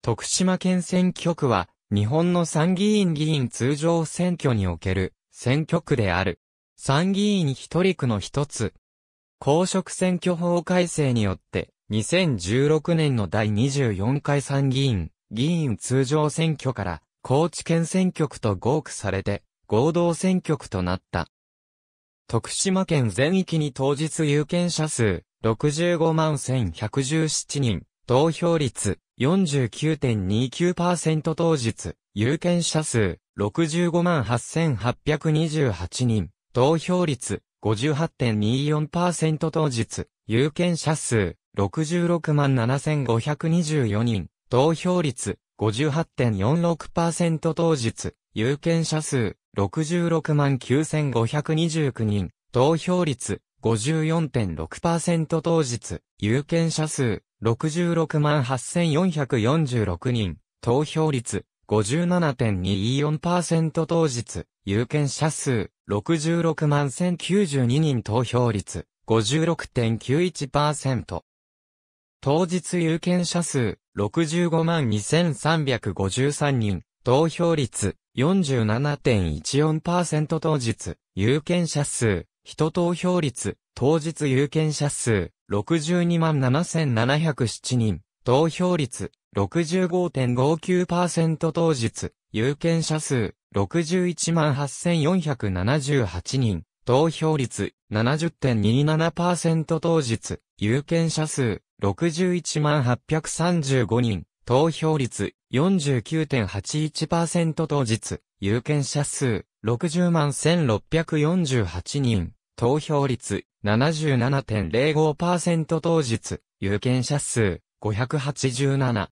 徳島県選挙区は、日本の参議院議員通常選挙における選挙区である。参議院一人区の一つ。公職選挙法改正によって、2016年の第24回参議院、議員通常選挙から、高知県選挙区と合区されて、合同選挙区となった。徳島県全域に当日有権者数、65万1117人、投票率、49.29%当日、有権者数65 8828人、投票率58.24%当日、有権者数66 7524人、投票率58.46%当日、有権者数66 9529人、投票率54.6%当日、有権者数66 8446人、投票率5 7 2 4当日、有権者数66 1092人投票率56.91%。当日有権者数65 2353人、投票率47.14%当日、有権者数人投票率、当日有権者数、62万7707人、投票率、65.59%当日、有権者数、61万8478人、投票率、70.27%当日、有権者数、61万835人、投票率、49.81%当日、有権者数、60万1648人、投票率77.05%当日、有権者数587。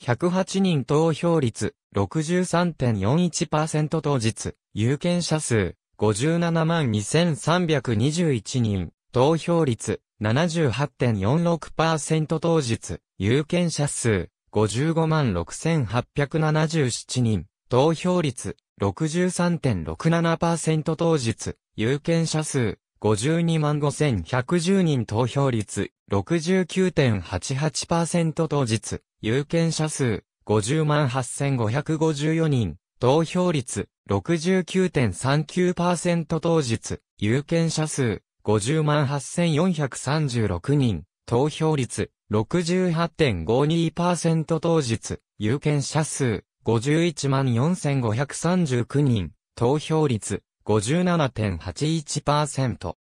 108人投票率63.41%当日、有権者数57万2321人、投票率78.46%当日、有権者数55万6877人、投票率63.67%当日、有権者数、52万5110人投票率、69.88%当日、有権者数、50万8554人、投票率、69.39%当日、有権者数、50万8436人、投票率、68.52%当日、有権者数、51万4539人、投票率、57.81%。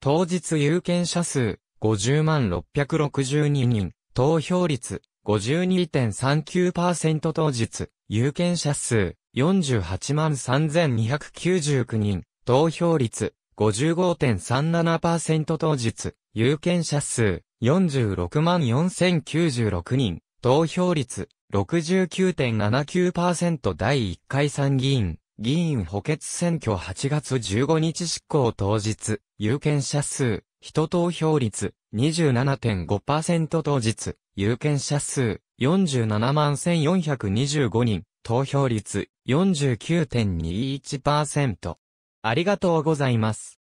当日有権者数、50万662人、投票率、52.39%当日、有権者数、48万3299人、投票率、55.37%当日、有権者数、46万4096人、投票率、69.79%第1回参議院、議員補欠選挙8月15日執行当日、有権者数、人投票率27.5%当日、有権者数47万1425人、投票率49.21%。ありがとうございます。